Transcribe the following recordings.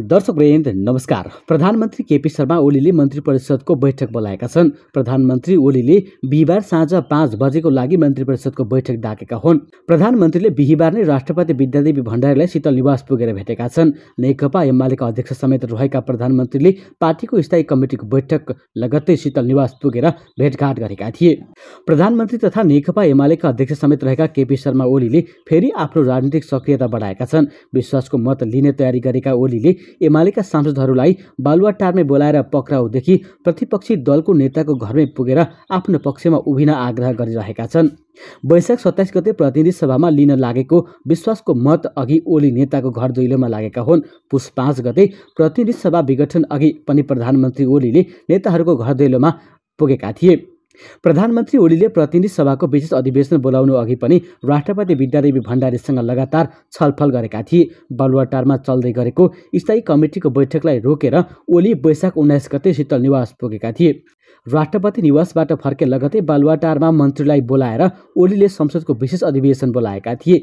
दर्शक वृन्द नमस्कार प्रधानमन्त्री केपी शर्मा ओलीले मन्त्री परिषदको बैठक बोलाएका छन् प्रधानमन्त्री ओलीले बिहिबार साँझ पाँच बजेको लागि मन्त्री परिषदको बैठक डाकेका हुन् प्रधानमन्त्रीले बिहिबार नै राष्ट्रपति विद्यादेवी भण्डारीलाई शीतल निवास पुगेर भेटेका छन् नेकपा एमालेका अध्यक्ष समेत रहेका प्रधानमन्त्रीले पार्टीको स्थायी कमिटिको बैठक लगत्तै शीतल निवास पुगेर भेटघाट गरेका थिए प्रधानमन्त्री तथा नेकपा एमालेका अध्यक्ष समेत रहेका केपी शर्मा ओलीले फेरि आफ्नो राजनीतिक सक्रियता बढाएका छन् विश्वासको मत लिने तयारी गरेका ओलीले एमालेका सांसदहरूलाई बालुवाटारमै बोलाएर पक्राउदेखि प्रतिपक्षी दलको नेताको घरमै पुगेर आफ्नो पक्षमा उभिन आग्रह गरिरहेका छन् वैशाख सत्ताइस गते प्रतिनिधि सभामा लिन लागेको विश्वासको मत अघि ओली नेताको घर दैलोमा लागेका हुन् पुष पाँच गते प्रतिनिधि सभा विघटन अघि पनि प्रधानमन्त्री ओलीले नेताहरूको घर दैलोमा पुगेका थिए प्रधानमन्त्री ओलीले प्रतिनिधि सभाको विशेष अधिवेशन बोलाउनु अघि पनि राष्ट्रपति विद्यादेवी भण्डारीसँग लगातार छलफल गरेका थिए बालुवाटारमा चल्दै गरेको स्थायी कमिटीको बैठकलाई रोकेर ओली वैशाख उन्नाइस गते शीतल निवास पुगेका थिए राष्ट्रपति निवासबाट फर्के लगतै बालुवाटारमा मन्त्रीलाई बोलाएर ओलीले संसदको विशेष अधिवेशन बोलाएका थिए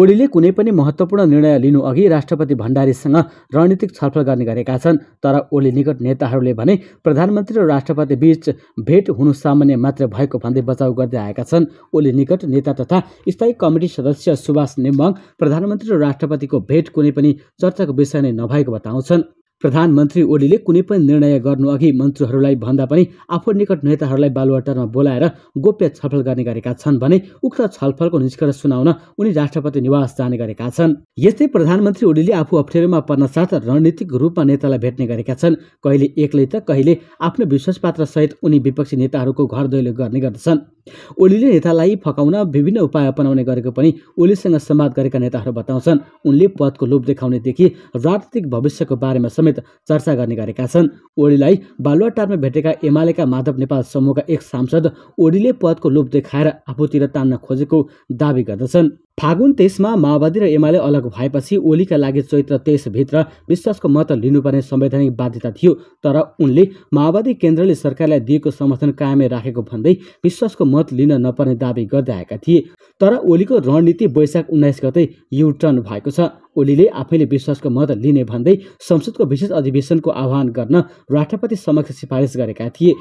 ओलीले कुनै पनि महत्त्वपूर्ण निर्णय लिनु अघि राष्ट्रपति भण्डारीसँग रणनीतिक छलफल गर्ने गरेका छन् तर ओली निकट नेताहरूले भने प्रधानमन्त्री र राष्ट्रपति बीच भेट हुनु सामान्य मात्र भएको भन्दै बचाउ गर्दै आएका छन् ओली निकट नेता तथा स्थायी कमिटी सदस्य सुभाष नेम्बाङ प्रधानमन्त्री र राष्ट्रपतिको भेट कुनै पनि चर्चाको विषय नै नभएको बताउँछन् प्रधानमन्त्री ओलीले कुनै पनि निर्णय गर्नु अघि मन्त्रीहरूलाई भन्दा पनि आफू निकट नेताहरूलाई बालुवाटारमा बोलाएर गोप्य छलफल गर्ने गरेका छन् भने उक्त छलफलको निष्कर्ष सुनाउन उनी राष्ट्रपति निवास जाने गरेका छन् यस्तै प्रधानमन्त्री ओलीले आफू अप्ठ्यारोमा पर्न साथ रणनीतिक रूपमा नेतालाई भेट्ने गरेका छन् कहिले एक्लै त कहिले आफ्नो विश्वासपात्र सहित उनी विपक्षी नेताहरूको घर दैलो गर्ने गर्दछन् ओलीले नेतालाई फकाउन विभिन्न उपाय अपनाउने गरेको पनि ओलीसँग संवाद गरेका नेताहरू बताउँछन् उनले पदको लोभ देखाउनेदेखि राजनीतिक भविष्यको बारेमा समेत समेत चर्चा गर्ने गरेका छन् ओलीलाई बालुवाटारमा भेटेका एमालेका माधव नेपाल समूहका एक सांसद ओलीले पदको लोभ देखाएर आफूतिर तान्न खोजेको दावी गर्दछन् फागुन तेइसमा माओवादी र एमाले अलग भएपछि ओलीका लागि चैत्र तेइसभित्र विश्वासको मत लिनुपर्ने संवैधानिक बाध्यता थियो तर उनले माओवादी केन्द्रले सरकारलाई दिएको समर्थन कायमै राखेको भन्दै विश्वासको मत लिन नपर्ने दावी गर्दै आएका थिए तर ओलीको रणनीति वैशाख उन्नाइस गते युटर्न भएको छ ओलीले आफैले विश्वासको मत लिने भन्दै संसदको विशेष अधिवेशनको आह्वान गर्न राष्ट्रपति समक्ष सिफारिस गरेका थिए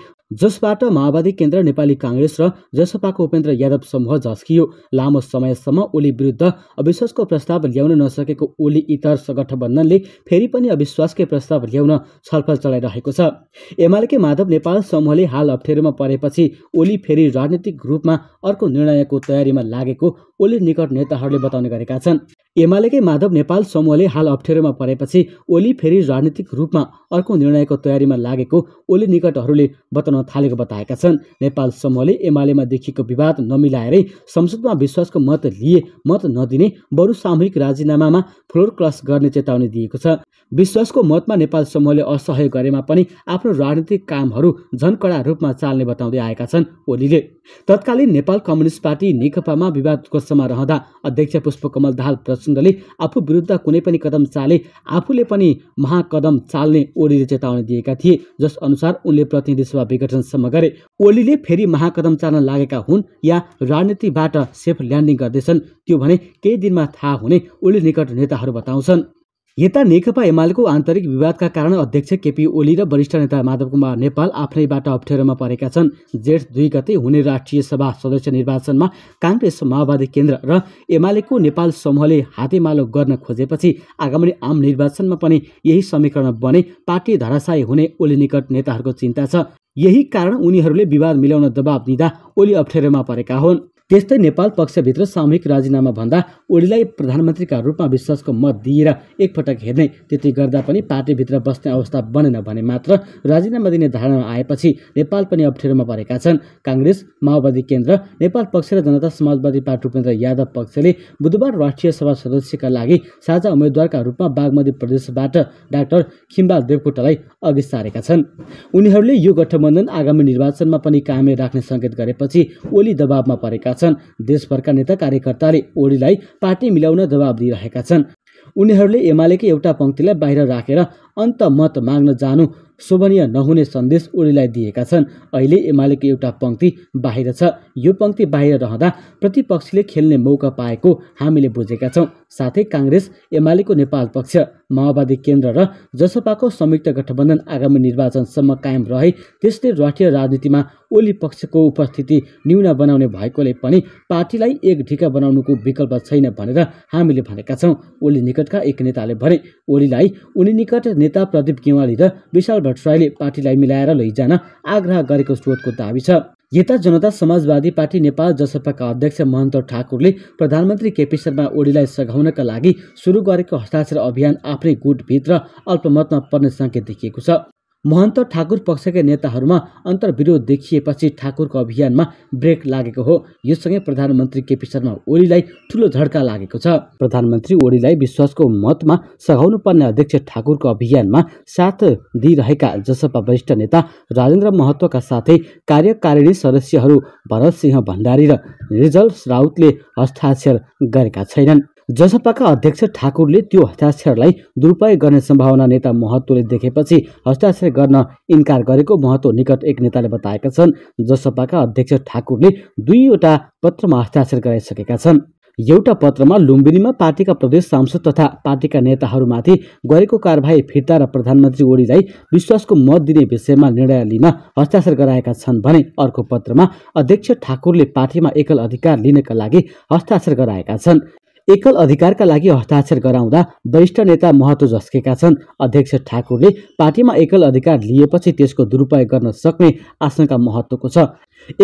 जसबाट माओवादी केन्द्र नेपाली काङ्ग्रेस र जसपाको उपेन्द्र यादव समूह झस्कियो लामो समयसम्म ओली मोदी विरुद्ध अविश्वासको प्रस्ताव ल्याउन नसकेको ओली इतर गठबन्धनले फेरि पनि अविश्वासकै प्रस्ताव ल्याउन छलफल चलाइरहेको छ एमालेकै माधव नेपाल समूहले हाल अप्ठ्यारोमा परेपछि ओली फेरि राजनीतिक रूपमा अर्को निर्णयको तयारीमा लागेको ओली निकट नेताहरूले बताउने गरेका छन् एमालेकै माधव नेपाल समूहले हाल अप्ठ्यारोमा परेपछि ओली फेरि राजनीतिक रूपमा अर्को निर्णयको तयारीमा लागेको ओली निकटहरूले बताउन थालेको बताएका छन् नेपाल समूहले एमालेमा देखिएको विवाद नमिलाएरै संसदमा विश्वासको मत लिए मत नदिने बरु सामूहिक राजीनामामा फ्लोर क्रस गर्ने चेतावनी दिएको छ विश्वासको मतमा नेपाल समूहले असहयोग गरेमा पनि आफ्नो राजनीतिक कामहरू झन रूपमा चाल्ने बताउँदै आएका छन् ओलीले तत्कालीन नेपाल कम्युनिस्ट पार्टी नेकपामा विवादको समा रहँदा अध्यक्ष पुष्पकमल दाहाल प्रचण्डले आफू विरुद्ध कुनै पनि कदम चाले आफूले पनि महाकदम चाल्ने ओलीले चेतावनी दिएका थिए जस अनुसार उनले प्रतिनिधि सभा विघटनसम्म गरे ओलीले फेरि महाकदम चाल्न लागेका हुन् या राजनीतिबाट सेफ ल्यान्डिङ गर्दैछन् त्यो भने केही दिनमा थाहा हुने ओली निकट नेताहरू बताउँछन् यता नेकपा एमालेको आन्तरिक विवादका कारण अध्यक्ष केपी ओली र वरिष्ठ नेता माधव कुमार नेपाल आफ्नैबाट अप्ठ्यारोमा परेका छन् जेठ दुई गते हुने राष्ट्रिय सभा सदस्य निर्वाचनमा काङ्ग्रेस माओवादी केन्द्र र एमालेको नेपाल समूहले हातेमालो गर्न खोजेपछि आगामी आम निर्वाचनमा पनि यही समीकरण बने पार्टी धराशायी हुने ओली निकट नेताहरूको चिन्ता छ यही कारण उनीहरूले विवाद मिलाउन दबाब दिँदा ओली अप्ठ्यारोमा परेका हुन् त्यस्तै नेपाल पक्षभित्र सामूहिक राजीनामा भन्दा ओलीलाई प्रधानमन्त्रीका रूपमा विश्वासको मत दिएर एकपटक हेर्ने त्यति गर्दा पनि पार्टीभित्र बस्ने अवस्था बनेन भने मात्र राजीनामा दिने धारणामा आएपछि नेपाल पनि अप्ठ्यारोमा परेका छन् काङ्ग्रेस माओवादी केन्द्र नेपाल पक्ष र जनता समाजवादी पार्टी उपेन्द्र यादव पक्षले बुधबार राष्ट्रिय सभा सदस्यका लागि साझा उम्मेद्वारका रूपमा बागमती प्रदेशबाट डाक्टर खिम्बा देवकोटालाई अघि सारेका छन् उनीहरूले यो गठबन्धन आगामी निर्वाचनमा पनि कायमै राख्ने सङ्केत गरेपछि ओली दबावमा परेका छन् देशभरका नेता कार्यकर्ताले ओलीलाई पार्टी मिलाउन दबाब दिइरहेका छन् उनीहरूले एमालेकै एउटा पङ्क्तिलाई बाहिर राखेर अन्त मत माग्न जानु शोभनीय नहुने सन्देश ओलीलाई दिएका छन् अहिले एमालेको एउटा पङ्क्ति बाहिर छ यो पङ्क्ति बाहिर रहँदा प्रतिपक्षले खेल्ने मौका पाएको हामीले बुझेका छौँ साथै काङ्ग्रेस एमालेको नेपाल पक्ष माओवादी केन्द्र र जसपाको संयुक्त गठबन्धन आगामी निर्वाचनसम्म कायम रहे त्यसले राष्ट्रिय राजनीतिमा ओली पक्षको उपस्थिति न्यून बनाउने भएकोले पनि पार्टीलाई एक ढिका बनाउनुको विकल्प छैन भनेर हामीले भनेका छौँ ओली निकटका एक नेताले भने ओलीलाई उनी निकट ने नेता प्रदीप गेवाली र विशाल भट्टराईले पार्टीलाई मिलाएर लैजान आग्रह गरेको स्रोतको दावी छ यता जनता समाजवादी पार्टी नेपाल जसपाका अध्यक्ष महन्त ठाकुरले प्रधानमन्त्री केपी शर्मा ओलीलाई सघाउनका लागि सुरु गरेको हस्ताक्षर अभियान आफ्नै गुटभित्र अल्पमतमा पर्ने सङ्केत देखिएको छ महन्त ठाकुर पक्षका नेताहरूमा अन्तर्विरोध देखिएपछि ठाकुरको अभियानमा ब्रेक लागेको हो यससँगै प्रधानमन्त्री केपी शर्मा ओलीलाई ठुलो झड्का लागेको छ प्रधानमन्त्री ओलीलाई विश्वासको मतमा सघाउनुपर्ने अध्यक्ष ठाकुरको अभियानमा साथ दिइरहेका जसपा वरिष्ठ नेता राजेन्द्र महतोका साथै कार्यकारिणी सदस्यहरू भरत सिंह भण्डारी र रिजल राउतले हस्ताक्षर गरेका छैनन् जसपाका अध्यक्ष ठाकुरले त्यो हस्ताक्षरलाई दुरुपयोग गर्ने सम्भावना नेता महत्त्वले देखेपछि हस्ताक्षर गर्न इन्कार गरेको महत्त्व निकट एक नेताले बताएका छन् जसपाका अध्यक्ष ठाकुरले दुईवटा पत्रमा हस्ताक्षर गराइसकेका छन् एउटा पत्रमा लुम्बिनीमा पार्टीका प्रदेश सांसद तथा पार्टीका नेताहरूमाथि गरेको कारवाही फिर्ता र प्रधानमन्त्री ओलीलाई विश्वासको मत दिने विषयमा निर्णय लिन हस्ताक्षर गराएका छन् भने अर्को पत्रमा अध्यक्ष ठाकुरले पार्टीमा एकल अधिकार लिनका लागि हस्ताक्षर गराएका छन् एकल अधिकारका लागि हस्ताक्षर गराउँदा वरिष्ठ नेता महत्त्व झस्केका छन् अध्यक्ष ठाकुरले पार्टीमा एकल अधिकार लिएपछि त्यसको दुरुपयोग गर्न सक्ने आशंका महत्त्वको छ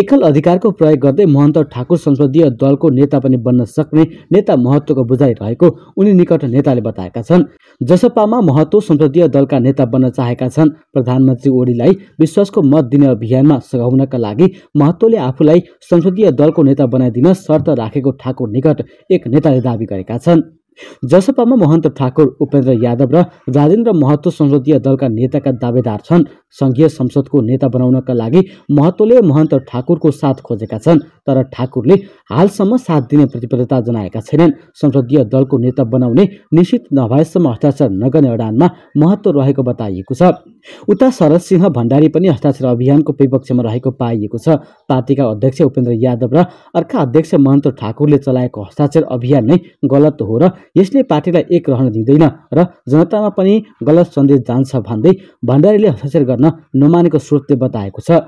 एकल अधिकारको प्रयोग गर्दै महन्त ठाकुर संसदीय दलको नेता पनि बन्न सक्ने नेता महत्त्वको बुझाइ रहेको उनी निकट नेताले बताएका छन् जसपामा महत्त्व संसदीय दलका नेता बन्न चाहेका छन् प्रधानमन्त्री ओलीलाई विश्वासको मत दिने अभियानमा सघाउनका लागि महत्त्वले आफूलाई संसदीय दलको नेता बनाइदिन शर्त राखेको ठाकुर निकट एक नेताले दावी गरेका छन् जसपामा महन्त ठाकुर उपेन्द्र यादव र राजेन्द्र महतो संसदीय दलका नेताका दावेदार छन् सङ्घीय संसदको नेता बनाउनका लागि महत्त्वले महन्त ठाकुरको साथ खोजेका छन् तर ठाकुरले हालसम्म साथ दिने प्रतिबद्धता जनाएका छैनन् संसदीय दलको नेता बनाउने निश्चित नभएसम्म हस्ताक्षर नगर्ने अडानमा महत्त्व रहेको बताइएको छ उता शरद सिंह भण्डारी पनि हस्ताक्षर अभियानको विपक्षमा रहेको पाइएको छ पार्टीका अध्यक्ष उपेन्द्र यादव र अर्का अध्यक्ष महन्त ठाकुरले चलाएको हस्ताक्षर अभियान नै गलत हो र यसले पार्टीलाई एक रहन दिँदैन र जनतामा पनि गलत सन्देश जान्छ भन्दै भण्डारीले हस्ताक्षर गर्न नमानेको स्रोतले बताएको छ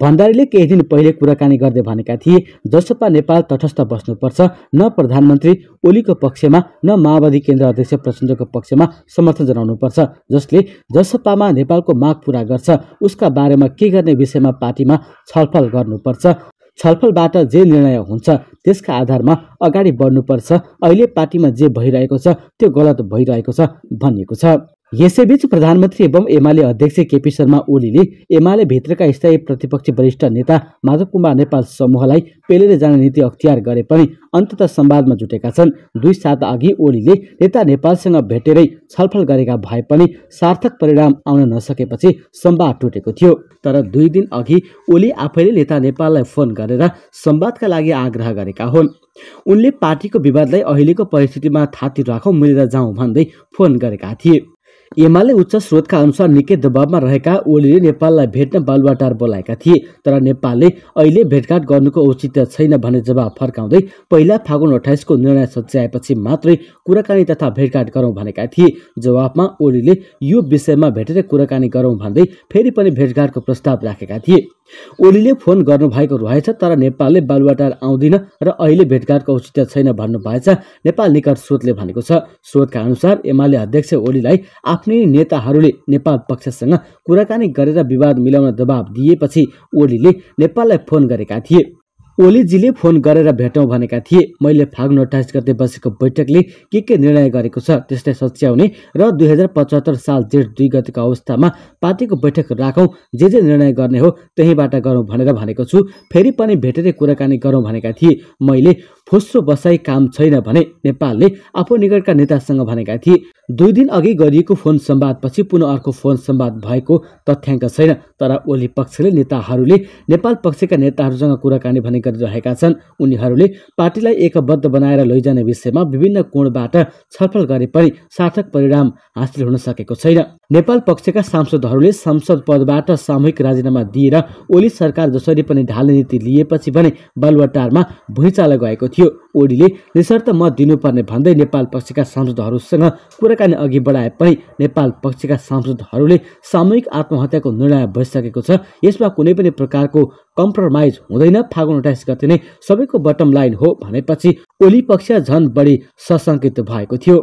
भण्डारीले केही दिन पहिले कुराकानी गर्दै भनेका थिए जसपा नेपाल तटस्थ बस्नुपर्छ न प्रधानमन्त्री ओलीको पक्षमा न माओवादी केन्द्र अध्यक्ष प्रचण्डको पक्षमा समर्थन जनाउनुपर्छ जसले जसपामा नेपालको माग पूरा गर्छ उसका बारेमा के गर्ने विषयमा पार्टीमा छलफल गर्नुपर्छ छलफलबाट जे निर्णय हुन्छ त्यसका आधारमा अगाडि बढ्नुपर्छ अहिले पार्टीमा जे भइरहेको छ त्यो गलत भइरहेको छ भनिएको छ यसैबीच प्रधानमन्त्री एवं एमाले अध्यक्ष केपी शर्मा ओलीले एमाले भित्रका स्थायी प्रतिपक्षी वरिष्ठ नेता माधव कुमार नेपाल समूहलाई पेलेर जाने नीति अख्तियार गरे पनि अन्तत संवादमा जुटेका छन् दुई सात अघि ओलीले नेता नेपालसँग भेटेरै छलफल गरेका भए पनि सार्थक परिणाम आउन नसकेपछि संवाद टुटेको थियो तर दुई दिन अघि ओली आफैले नेता नेपाललाई फोन गरेर संवादका लागि आग्रह गरेका हुन् उनले पार्टीको विवादलाई अहिलेको परिस्थितिमा थाती राखौँ मिलेर जाउँ भन्दै फोन गरेका थिए एमाले उच्च स्रोतका अनुसार निकै दबावमा रहेका ओलीले नेपाललाई भेट्न बालुवाटार बोलाएका थिए तर नेपालले अहिले भेटघाट गर्नुको औचित्य छैन भन्ने जवाब फर्काउँदै पहिला फागुन अठाइसको निर्णय सच्याएपछि मात्रै कुराकानी तथा भेटघाट गरौँ भनेका थिए जवाबमा ओलीले यो विषयमा भेटेर कुराकानी गरौँ भन्दै फेरि पनि भेटघाटको प्रस्ताव राखेका थिए ओलीले फोन गर्नुभएको रहेछ तर नेपालले बालुवाटार आउँदिन र अहिले भेटघाटको औचित्य छैन भन्नुभएछ नेपाल निकट स्रोतले भनेको छ स्रोतका अनुसार एमाले अध्यक्ष ओलीलाई आफ्नै नेताहरूले नेपाल पक्षसँग कुराकानी गरेर विवाद मिलाउन दबाब दिएपछि ओलीले नेपाललाई फोन गरेका थिए ओलीजीले फोन गरेर भेटौँ भनेका थिए मैले फागुन अठाइस गर्दै बसेको बैठकले के के निर्णय गरेको छ त्यसलाई सच्याउने र दुई हजार पचहत्तर साल जेठ दुई गतिको अवस्थामा पार्टीको बैठक राखौँ जे जे निर्णय गर्ने हो त्यहीँबाट गरौँ भनेर भनेको छु फेरि पनि भेटेर कुराकानी गरौँ भनेका थिए मैले फोस्रो बसाई काम छैन भने नेपालले आफू निकटका नेतासँग भनेका थिए दुई दिन अघि गरिएको फोन सम्वादपछि पुनः अर्को फोन सम्वाद भएको तथ्याङ्क छैन तर ओली पक्षले नेताहरूले नेपाल पक्षका नेताहरूसँग कुराकानी भने गरिरहेका छन् उनीहरूले पार्टीलाई एकबद्ध बनाएर लैजाने विषयमा विभिन्न कोणबाट छलफल गरे पनि सार्थक परिणाम हासिल हुन सकेको छैन नेपाल पक्षका सांसदहरूले संसद पदबाट सामूहिक राजीनामा दिएर ओली सरकार जसरी पनि ढाल्ने नीति लिएपछि भने बलवटारमा भुइँचालो गएको थियो ओलीले निशर्त मत दिनुपर्ने भन्दै नेपाल पक्षका सांसदहरूसँग कुराकानी अघि बढाए पनि नेपाल पक्षका सांसदहरूले सामूहिक आत्महत्याको निर्णय भइसकेको छ यसमा कुनै पनि प्रकारको कम्प्रोमाइज हुँदैन फागुन अठाइस गते नै सबैको बटम लाइन हो भनेपछि ओली पक्ष झन बढी सशङ्कित भएको थियो